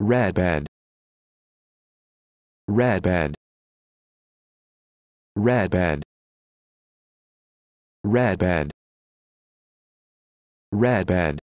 red bed red bed red bed red bed red bed